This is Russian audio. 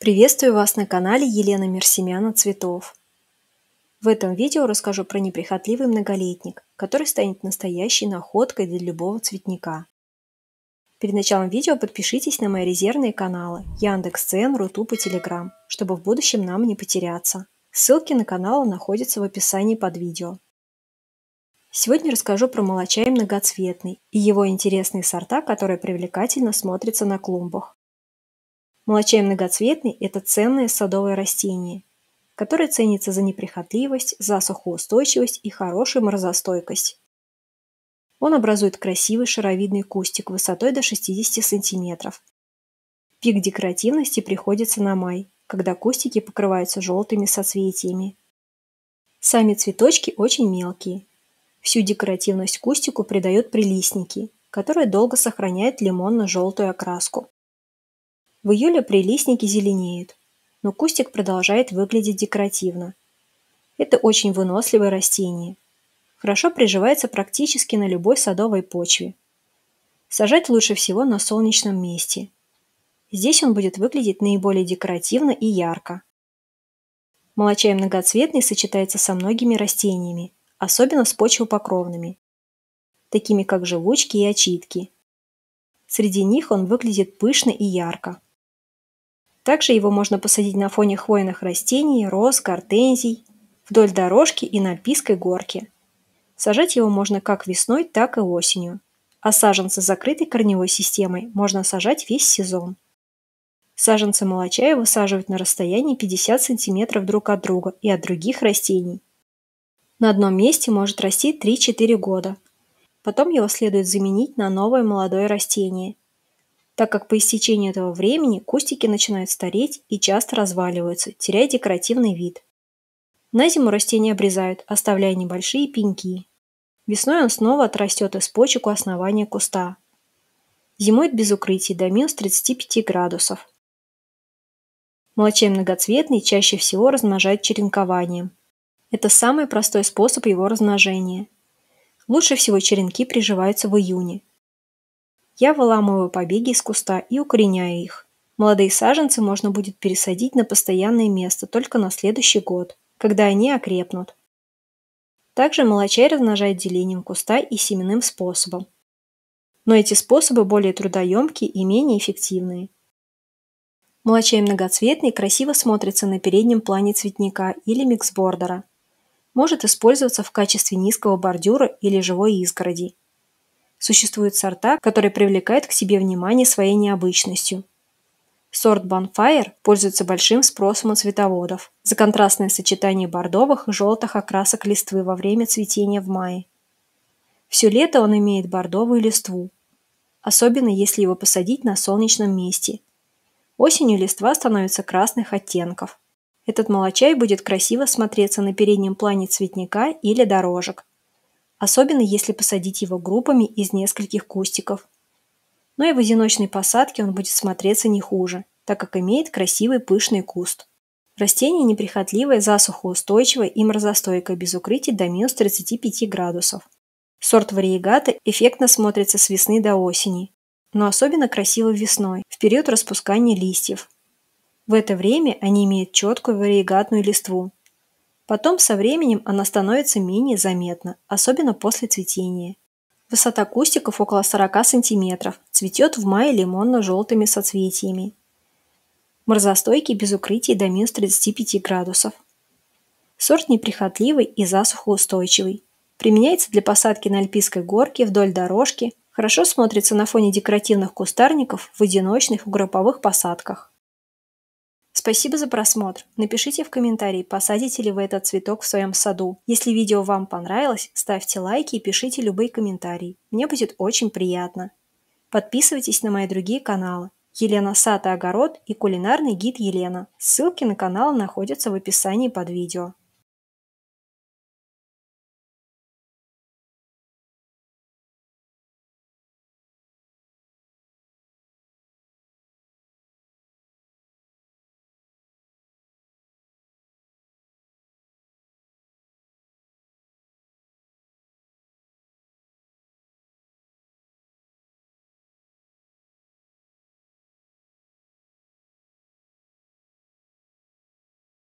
Приветствую вас на канале Елена Мерсемяна Цветов. В этом видео расскажу про неприхотливый многолетник, который станет настоящей находкой для любого цветника. Перед началом видео подпишитесь на мои резервные каналы Яндекс.Цен, Рутуб и Телеграм, чтобы в будущем нам не потеряться. Ссылки на каналы находятся в описании под видео. Сегодня расскажу про молочай многоцветный и его интересные сорта, которые привлекательно смотрятся на клумбах. Молочай многоцветный – это ценное садовое растение, которое ценится за неприхотливость, засухоустойчивость и хорошую морозостойкость. Он образует красивый шаровидный кустик высотой до 60 см. Пик декоративности приходится на май, когда кустики покрываются желтыми соцветиями. Сами цветочки очень мелкие. Всю декоративность кустику придают прилистники, которые долго сохраняют лимонно-желтую окраску. В июле прилистники зеленеют, но кустик продолжает выглядеть декоративно. Это очень выносливое растение. Хорошо приживается практически на любой садовой почве. Сажать лучше всего на солнечном месте. Здесь он будет выглядеть наиболее декоративно и ярко. Молочай многоцветный сочетается со многими растениями, особенно с почвопокровными, такими как живучки и очитки. Среди них он выглядит пышно и ярко. Также его можно посадить на фоне хвойных растений, роз, гортензий, вдоль дорожки и на Альпийской горке. Сажать его можно как весной, так и осенью. А саженцы с закрытой корневой системой можно сажать весь сезон. Саженцы молочая высаживают на расстоянии 50 см друг от друга и от других растений. На одном месте может расти 3-4 года. Потом его следует заменить на новое молодое растение так как по истечении этого времени кустики начинают стареть и часто разваливаются, теряя декоративный вид. На зиму растение обрезают, оставляя небольшие пеньки. Весной он снова отрастет из почек у основания куста. Зимует без укрытий до минус 35 градусов. Молочай многоцветный чаще всего размножают черенкованием. Это самый простой способ его размножения. Лучше всего черенки приживаются в июне, я выламываю побеги из куста и укореняю их. Молодые саженцы можно будет пересадить на постоянное место только на следующий год, когда они окрепнут. Также молочай размножает делением куста и семенным способом. Но эти способы более трудоемкие и менее эффективные. Молочай многоцветный красиво смотрится на переднем плане цветника или миксбордера. Может использоваться в качестве низкого бордюра или живой изгороди – Существуют сорта, которые привлекают к себе внимание своей необычностью. Сорт Bonfire пользуется большим спросом у цветоводов за контрастное сочетание бордовых и желтых окрасок листвы во время цветения в мае. Все лето он имеет бордовую листву, особенно если его посадить на солнечном месте. Осенью листва становится красных оттенков. Этот молочай будет красиво смотреться на переднем плане цветника или дорожек, особенно если посадить его группами из нескольких кустиков. Но и в одиночной посадке он будет смотреться не хуже, так как имеет красивый пышный куст. Растение неприхотливое, засухоустойчивое и морозостойкое без укрытий до минус 35 градусов. Сорт вариегата эффектно смотрится с весны до осени, но особенно красиво весной, в период распускания листьев. В это время они имеют четкую вариегатную листву, Потом со временем она становится менее заметна, особенно после цветения. Высота кустиков около 40 см, цветет в мае лимонно-желтыми соцветиями. Морзостойкий без укрытий до минус 35 градусов. Сорт неприхотливый и засухоустойчивый. Применяется для посадки на альпийской горке, вдоль дорожки, хорошо смотрится на фоне декоративных кустарников в одиночных и групповых посадках. Спасибо за просмотр. Напишите в комментарии, посадите ли вы этот цветок в своем саду. Если видео вам понравилось, ставьте лайки и пишите любые комментарии. Мне будет очень приятно. Подписывайтесь на мои другие каналы. Елена Сата Огород и кулинарный гид Елена. Ссылки на канал находятся в описании под видео.